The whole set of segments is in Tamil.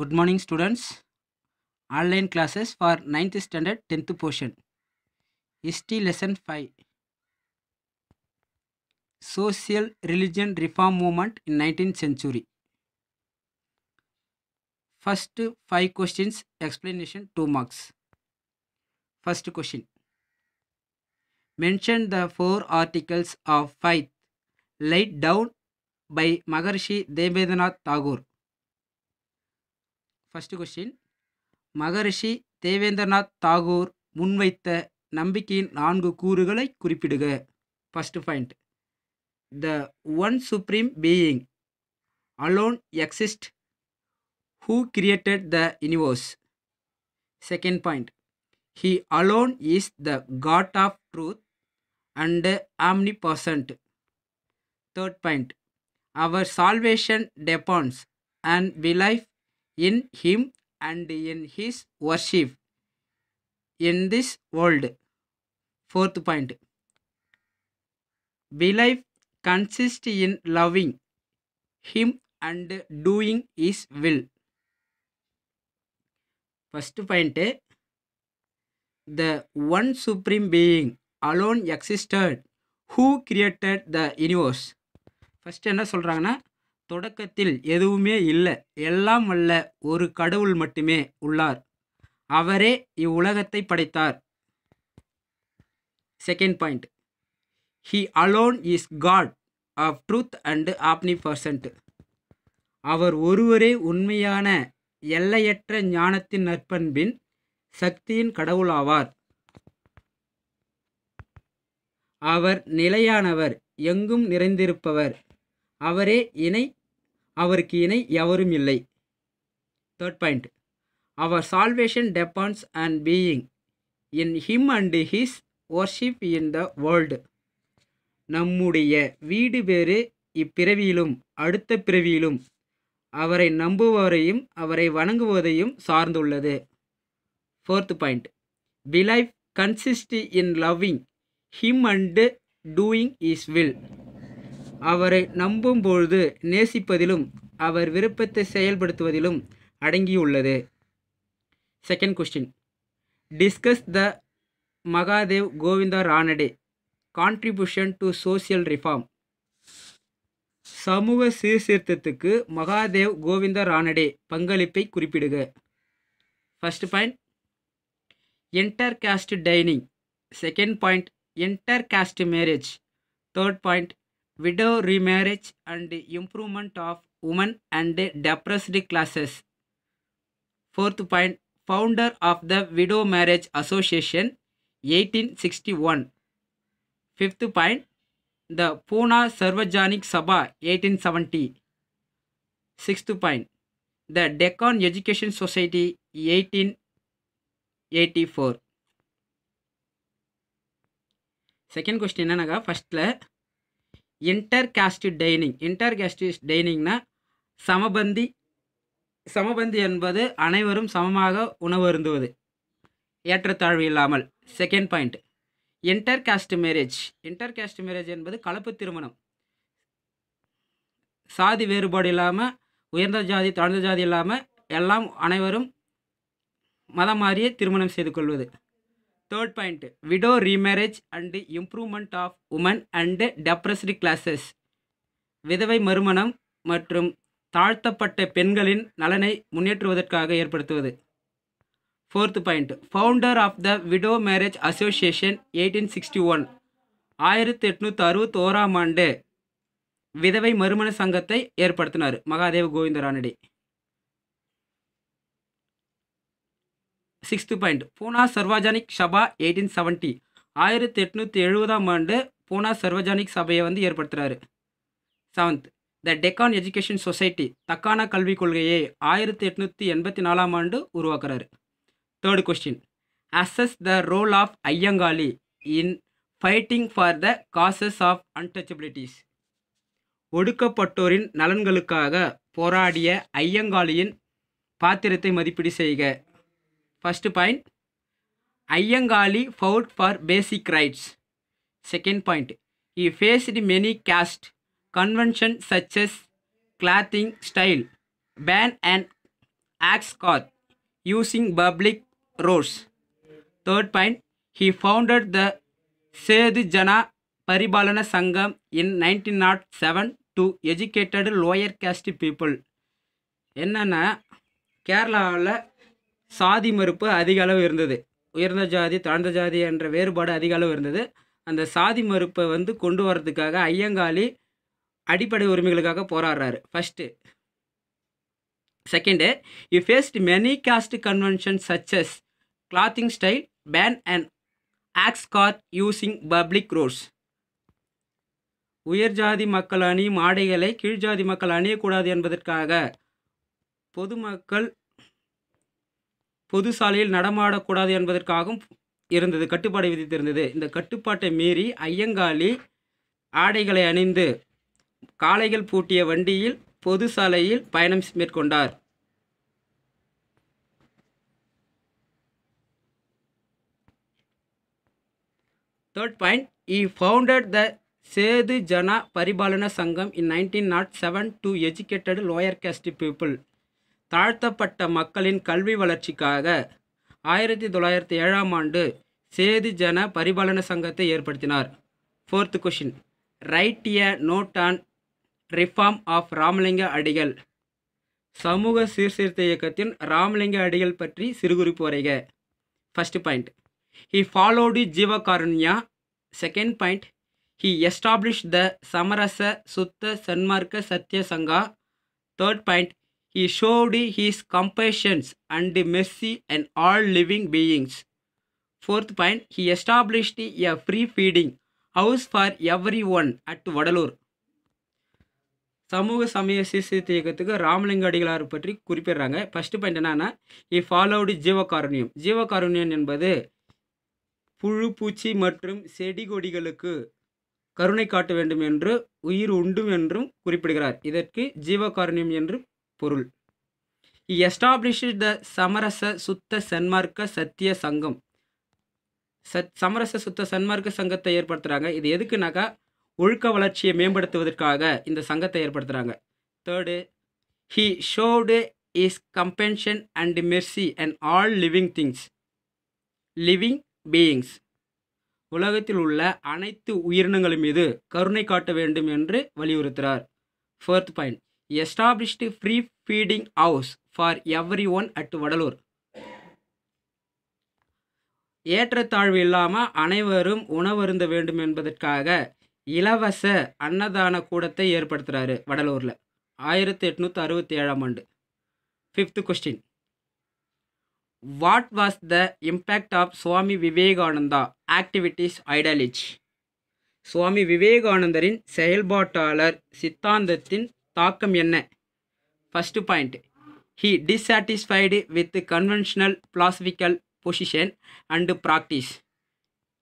good morning students online classes for 9th standard 10th portion st lesson 5 social religion reform movement in 19th century first five questions explanation 2 marks first question mention the four articles of faith laid down by maharishi devedanath tagore first question Maharishi Devendranath Tagore முன்வைத்த நம்பிக்கையின் நான்கு கூறுகளை குறிப்பிடுக first point the one supreme being alone exist who created the universe second point he alone is the god of truth and omnipresent third point our salvation depends and we life in Him and in His worship in this world. Fourth point Belief consists in loving Him and doing His will. First point The one supreme being alone existed who created the universe. First என்ன சொல்கிறாங்கன்னா தொடக்கத்தில் எதுவுமே இல்லை எல்லாம் வல்ல ஒரு கடவுள் மட்டுமே உள்ளார் அவரே இவ்வுலகத்தை படைத்தார் second point he alone is god of truth and omnipresent அவர் ஒருவரே உண்மையான எல்லையற்ற ஞானத்தின் நற்பண்பின் சக்தியின் கடவுளாவார் அவர் நிலையானவர் எங்கும் நிறைந்திருப்பவர் அவரே இணை அவருக்கு இணை எவரும் இல்லை third point our salvation depends and being in him and his worship in the world நம்முடைய வீடு பேறு இப்பிறவியிலும் அடுத்த பிறவியிலும் அவரை நம்புவரையும் அவரை வணங்குவதையும் சார்ந்துள்ளது fourth point life consist in loving him and doing his will அவரை நம்பும் பொழுது நேசிப்பதிலும் அவர் விருப்பத்தை செயல்படுத்துவதிலும் அடங்கியுள்ளது second question discuss the Mahadev Govinda Ranade contribution to social reform சமூக சீர்திருத்தத்துக்கு மகாதேவ் கோவிந்தா ரானடே பங்களிப்பை குறிப்பிடுக first point intercaste dining second point intercaste marriage third point widow remarriage and improvement of women and depressed classes fourth point founder of the widow marriage association eighteen sixty one fifth point the Poona Sarvajanik Sabha eighteen seventy sixth point the Deccan education society eighteen eighty four second question ఏంటనగా ఫస్ట్లో இன்டர்காஸ்டிக் டைனிங் இன்டர்காஸ்டிக் டைனிங்னா சமபந்தி சமபந்தி என்பது அனைவரும் சமமாக உணவருந்துவது ஏற்றத்தாழ்வு இல்லாமல் second point intercaste marriage intercaste marriage என்பது கலப்பு திருமணம் சாதி வேறுபாடு இல்லாமல் உயர்ந்த ஜாதி தாழ்ந்த ஜாதி இல்லாமல் எல்லாம் அனைவரும் மதம் மாறியே திருமணம் செய்து கொள்வது third point widow remarriage and improvement of woman and depressed classes விதவை மறுமணம் மற்றும் தாழ்த்தப்பட்ட பெண்களின் நலனை முன்னேற்றுவதற்காக ஏற்படுத்துவது fourth point founder of the widow marriage association eighteen sixty one ஆயிரத்தி எட்நூற்றி அறுபத்தி ஓராம் ஆண்டு விதவை மறுமண சங்கத்தை ஏற்படுத்தினார் மகாதேவ் கோவிந்தரானடி சிக்ஸ்த்து பாயிண்ட் பூனா சர்வாஜானிக் சபா எயிட்டீன் செவன்ட்டி ஆயிரத்தி எட்நூற்றி எழுபதாம் ஆண்டு பூனா சர்வஜானிக் சபையை வந்து ஏற்படுத்துகிறாரு செவன்த் த டெக்கான் எஜுகேஷன் சொசைட்டி தக்கான கல்விக் கொள்கையை ஆயிரத்தி எட்நூற்றி எண்பத்தி நாலாம் ஆண்டு உருவாக்குறாரு third question assess the role of Ayyankali in fighting for the causes of untouchabilities ஒடுக்கப்பட்டோரின் நலன்களுக்காக போராடிய ஐயங்காலியின் பாத்திரத்தை மதிப்பீடு செய்க first point Ayyankali fought for basic rights second point he faced many caste convention such as clothing style ban and ox cart using public roads third point he founded the Sadhu Jana Paripalana Sangham in nineteen nought seven to educated lower caste people என்னென்னா கேரளாவில் சாதி மறுப்பு அதிக அளவு இருந்தது உயர்ந்த ஜாதி தாழ்ந்த ஜாதி என்ற வேறுபாடு அதிக அளவு இருந்தது அந்த சாதி மறுப்பை வந்து கொண்டு வர்றதுக்காக ஐயங்காளி அடிப்படை உரிமைகளுக்காக போராடுறாரு first second he faced many caste convention such as clothing style ban and ox cart using public roads உயர்ஜாதி மக்கள் அணியும் ஆடைகளை கீழ்ஜாதி மக்கள் அணியக்கூடாது என்பதற்காக பொதுமக்கள் பொது சாலையில் நடமாடக்கூடாது என்பதற்காகவும் இருந்தது கட்டுப்பாடு விதித்திருந்தது இந்த கட்டுப்பாட்டை மீறி ஐயங்காலி ஆடைகளை அணிந்து காளைகள் பூட்டிய வண்டியில் பொது சாலையில் பயணம் மேற்கொண்டார் third point he founded the Sadhu Jana Paripalana Sangham in nineteen nought seven to educated lower caste people தாழ்த்தப்பட்ட மக்களின் கல்வி வளர்ச்சிக்காக ஆயிரத்தி தொள்ளாயிரத்தி ஏழாம் ஆண்டு சேது ஜன பரிபாலன சங்கத்தை ஏற்படுத்தினார் fourth question write a note on reform of Ramalinga Adigal சமூக சீர்திருத்த இயக்கத்தின் ராமலிங்க அடிகள் பற்றி சிறுகுறிப்பு வரைக first point he followed Jeevakarunya second point he establish the Samarasa Suddha Sanmarga Sathya Sangha third point He showed his compassion and mercy on all living beings. Fourth point, he established a free feeding house for everyone at Vadalur. சமூக சமய சீர்திருத்த இயக்கத்துக்கு ராமலிங்க அடிகளார் பற்றி குறிப்பிடுறாங்க ஃபஸ்ட்டு பாயிண்ட் என்னன்னா இ ஃபாலோடு ஜீவகாருண்யம் ஜீவகாருண்யம் என்பது புழு பூச்சி மற்றும் செடி கொடிகளுக்கு கருணை காட்ட வேண்டும் என்று உயிர் உண்டும் என்றும் குறிப்பிடுகிறார் இதற்கு ஜீவகாருண்யம் என்று பொருள் இ எஸ்டாப்ளிஷ் த சமரச சுத்த சன்மார்க்க சத்திய சங்கம் சத் சமரச சுத்த சன்மார்க்க சங்கத்தை ஏற்படுத்துகிறாங்க இது எதுக்குனாக்கா ஒழுக்க வளர்ச்சியை மேம்படுத்துவதற்காக இந்த சங்கத்தை ஏற்படுத்துகிறாங்க third he showed is compassion and mercy and all living things living beings உலகத்தில் உள்ள அனைத்து உயிரினங்கள் மீது கருணை காட்ட வேண்டும் என்று வலியுறுத்துகிறார் fourth point established free feeding house for everyone at Vadalur ஏற்றத்தாழ்வு இல்லாமல் அனைவரும் உணவருந்த வேண்டும் என்பதற்காக இலவச அன்னதான கூடத்தை ஏற்படுத்துகிறாரு வடலூரில் ஆயிரத்தி எட்நூற்றி அறுபத்தி ஏழாம் ஆண்டு fifth question what was the impact of Swami Vivekananda activities ideology Swami விவேகானந்தரின் செயல்பாட்டாளர் சித்தாந்தத்தின் தாக்கம் என்ன First point, he dissatisfied with the conventional philosophical position and practice.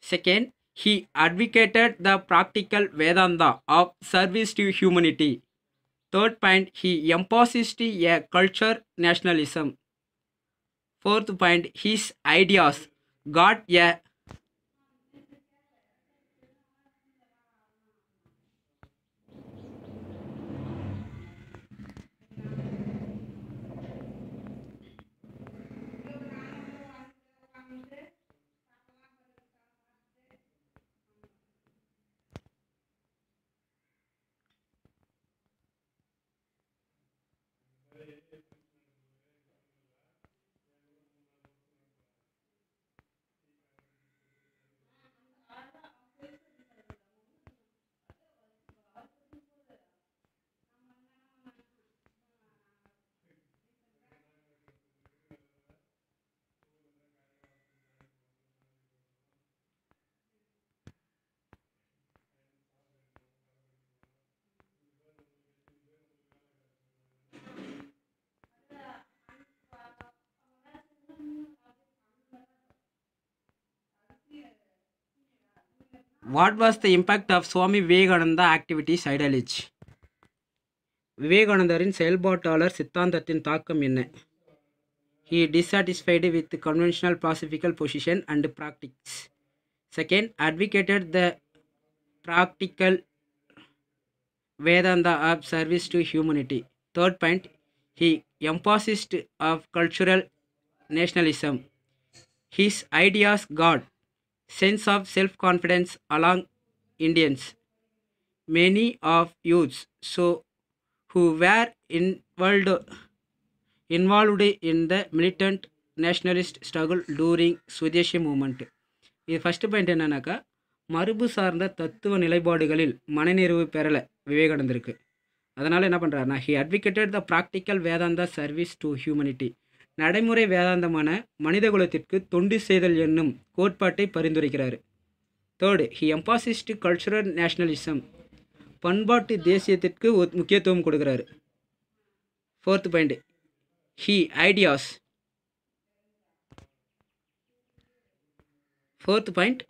Second, he advocated the practical Vedanta of service to humanity. Third point, he emphasized a culture nationalism. Fourth point, his ideas got a Amen. What was the impact of Swami Vivekananda activities ideology? விவேகானந்தரின் செயல்பாட்டாளர் சித்தாந்தத்தின் தாக்கம் என்ன he dissatisfied with conventional philosophical position and practices second advocated the practical Vedanta of service to humanity third point he emphasised of cultural nationalism his ideas got sense of self confidence among Indians. Many of youths so who were involved involved in the militant nationalist struggle during Swadeshi movement இது ஃபஸ்ட்டு பாயிண்ட் என்னன்னாக்கா மரபு சார்ந்த தத்துவ நிலைப்பாடுகளில் மனநிறைவு பெறலை விவேகானந்தருக்கு அதனால் என்ன பண்ணுறாருனா he advocated the practical Vedanta service to humanity நடைமுறை வேதாந்தமான மனிதகுலத்திற்கு தொண்டு செய்தல் என்னும் கோட்பாட்டை பரிந்துரைக்கிறார் third he emphasised cultural nationalism பண்பாட்டு தேசியத்திற்கு முக்கியத்துவம் கொடுக்கிறார் fourth point he ideas fourth point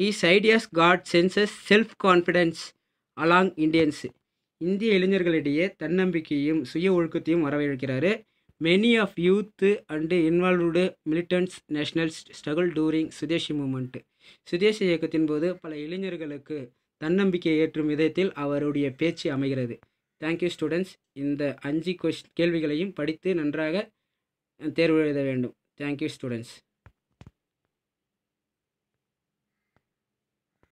his ideas got senses self confidence along Indians இந்திய இளைஞர்களிடையே தன்னம்பிக்கையும் சுய ஒழுக்கத்தையும் வரவேற்கிறாரு many of youth and involved militants national struggle during Swadeshi movement Swadeshi இயக்கத்தின் போது பல இளைஞர்களுக்கு தன்னம்பிக்கையை ஏற்றும் விதத்தில் அவருடைய பேச்சு அமைகிறது தேங்க்யூ ஸ்டூடெண்ட்ஸ் இந்த அஞ்சு கொஸ் கேள்விகளையும் படித்து நன்றாக தேர்வு எழுத வேண்டும் தேங்க்யூ ஸ்டூடெண்ட்ஸ்